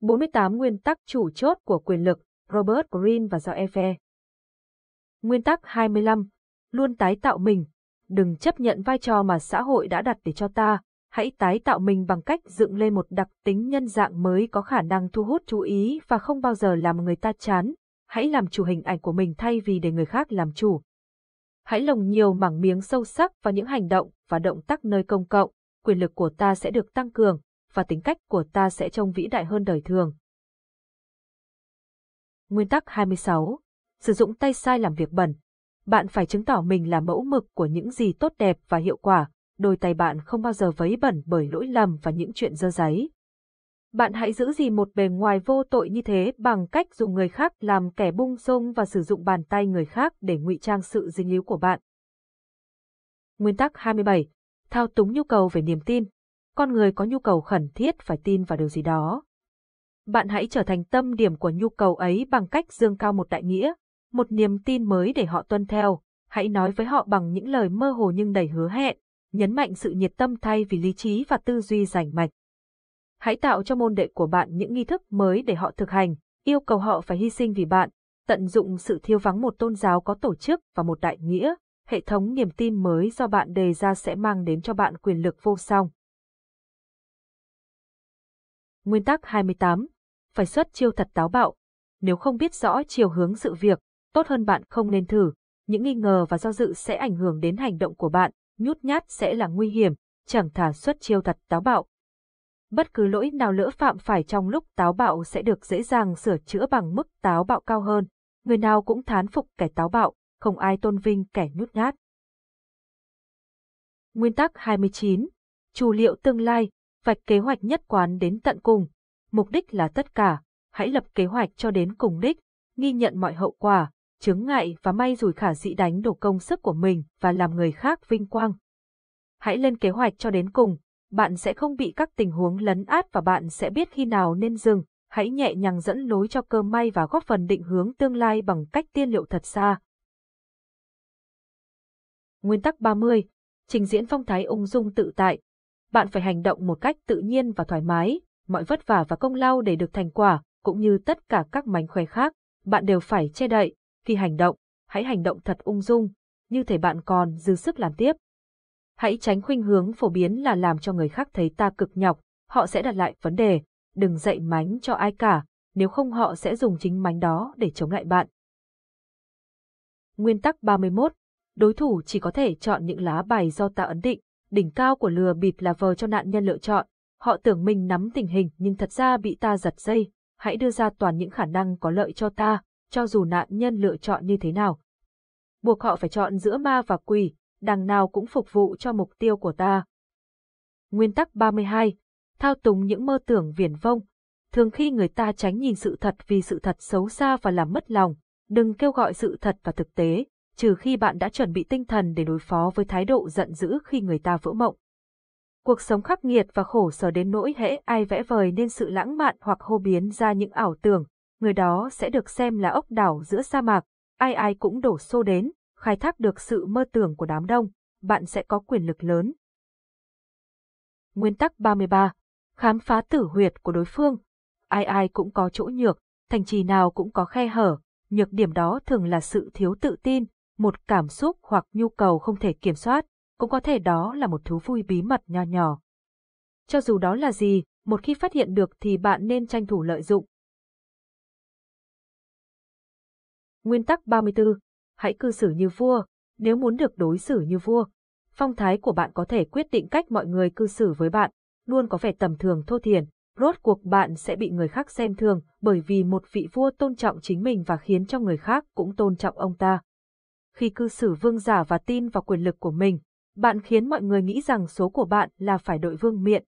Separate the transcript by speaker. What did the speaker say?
Speaker 1: 48 nguyên tắc chủ chốt của quyền lực, Robert Greene và Joe Efe. Nguyên tắc 25. Luôn tái tạo mình. Đừng chấp nhận vai trò mà xã hội đã đặt để cho ta, hãy tái tạo mình bằng cách dựng lên một đặc tính nhân dạng mới có khả năng thu hút chú ý và không bao giờ làm người ta chán. Hãy làm chủ hình ảnh của mình thay vì để người khác làm chủ. Hãy lồng nhiều mảng miếng sâu sắc vào những hành động và động tác nơi công cộng, quyền lực của ta sẽ được tăng cường và tính cách của ta sẽ trông vĩ đại hơn đời thường. Nguyên tắc 26. Sử dụng tay sai làm việc bẩn. Bạn phải chứng tỏ mình là mẫu mực của những gì tốt đẹp và hiệu quả, đôi tay bạn không bao giờ vấy bẩn bởi lỗi lầm và những chuyện dơ giấy. Bạn hãy giữ gì một bề ngoài vô tội như thế bằng cách dùng người khác làm kẻ bung rông và sử dụng bàn tay người khác để ngụy trang sự dính líu của bạn. Nguyên tắc 27. Thao túng nhu cầu về niềm tin con người có nhu cầu khẩn thiết phải tin vào điều gì đó. Bạn hãy trở thành tâm điểm của nhu cầu ấy bằng cách dương cao một đại nghĩa, một niềm tin mới để họ tuân theo, hãy nói với họ bằng những lời mơ hồ nhưng đầy hứa hẹn, nhấn mạnh sự nhiệt tâm thay vì lý trí và tư duy rành mạch. Hãy tạo cho môn đệ của bạn những nghi thức mới để họ thực hành, yêu cầu họ phải hy sinh vì bạn, tận dụng sự thiếu vắng một tôn giáo có tổ chức và một đại nghĩa, hệ thống niềm tin mới do bạn đề ra sẽ mang đến cho bạn quyền lực vô song. Nguyên tắc 28. Phải xuất chiêu thật táo bạo. Nếu không biết rõ chiều hướng sự việc, tốt hơn bạn không nên thử. Những nghi ngờ và do dự sẽ ảnh hưởng đến hành động của bạn, nhút nhát sẽ là nguy hiểm, chẳng thà xuất chiêu thật táo bạo. Bất cứ lỗi nào lỡ phạm phải trong lúc táo bạo sẽ được dễ dàng sửa chữa bằng mức táo bạo cao hơn. Người nào cũng thán phục kẻ táo bạo, không ai tôn vinh kẻ nhút nhát. Nguyên tắc 29. Chủ liệu tương lai, vạch kế hoạch nhất quán đến tận cùng. Mục đích là tất cả, hãy lập kế hoạch cho đến cùng đích, nghi nhận mọi hậu quả, chứng ngại và may rủi khả dĩ đánh đổ công sức của mình và làm người khác vinh quang. Hãy lên kế hoạch cho đến cùng, bạn sẽ không bị các tình huống lấn át và bạn sẽ biết khi nào nên dừng, hãy nhẹ nhàng dẫn lối cho cơ may và góp phần định hướng tương lai bằng cách tiên liệu thật xa. Nguyên tắc 30. Trình diễn phong thái ung dung tự tại, bạn phải hành động một cách tự nhiên và thoải mái, mọi vất vả và công lao để được thành quả, cũng như tất cả các mánh khóe khác, bạn đều phải che đậy, khi hành động, hãy hành động thật ung dung, như thể bạn còn dư sức làm tiếp. Hãy tránh khuynh hướng phổ biến là làm cho người khác thấy ta cực nhọc, họ sẽ đặt lại vấn đề, đừng dạy mánh cho ai cả, nếu không họ sẽ dùng chính mánh đó để chống lại bạn. Nguyên tắc 31. Đối thủ chỉ có thể chọn những lá bài do ta ấn định, Đỉnh cao của lừa bịp là vờ cho nạn nhân lựa chọn, họ tưởng mình nắm tình hình nhưng thật ra bị ta giật dây, hãy đưa ra toàn những khả năng có lợi cho ta, cho dù nạn nhân lựa chọn như thế nào. Buộc họ phải chọn giữa ma và quỷ, đằng nào cũng phục vụ cho mục tiêu của ta. Nguyên tắc 32. Thao túng những mơ tưởng viển vông. Thường khi người ta tránh nhìn sự thật vì sự thật xấu xa và làm mất lòng, đừng kêu gọi sự thật và thực tế, trừ khi bạn đã chuẩn bị tinh thần để đối phó với thái độ giận dữ khi người ta vỡ mộng. Cuộc sống khắc nghiệt và khổ sở đến nỗi hễ ai vẽ vời nên sự lãng mạn hoặc hô biến ra những ảo tưởng, người đó sẽ được xem là ốc đảo giữa sa mạc, ai ai cũng đổ xô đến, khai thác được sự mơ tưởng của đám đông, bạn sẽ có quyền lực lớn. Nguyên tắc 33. Khám phá tử huyệt của đối phương. Ai ai cũng có chỗ nhược, thành trì nào cũng có khe hở, nhược điểm đó thường là sự thiếu tự tin, một cảm xúc hoặc nhu cầu không thể kiểm soát, cũng có thể đó là một thú vui bí mật nho nhỏ. Cho dù đó là gì, một khi phát hiện được thì bạn nên tranh thủ lợi dụng. Nguyên tắc 34. Hãy cư xử như vua, nếu muốn được đối xử như vua. Phong thái của bạn có thể quyết định cách mọi người cư xử với bạn, luôn có vẻ tầm thường thô thiển, rốt cuộc bạn sẽ bị người khác xem thường bởi vì một vị vua tôn trọng chính mình và khiến cho người khác cũng tôn trọng ông ta khi cư xử vương giả và tin vào quyền lực của mình, bạn khiến mọi người nghĩ rằng số của bạn là phải đội vương miện,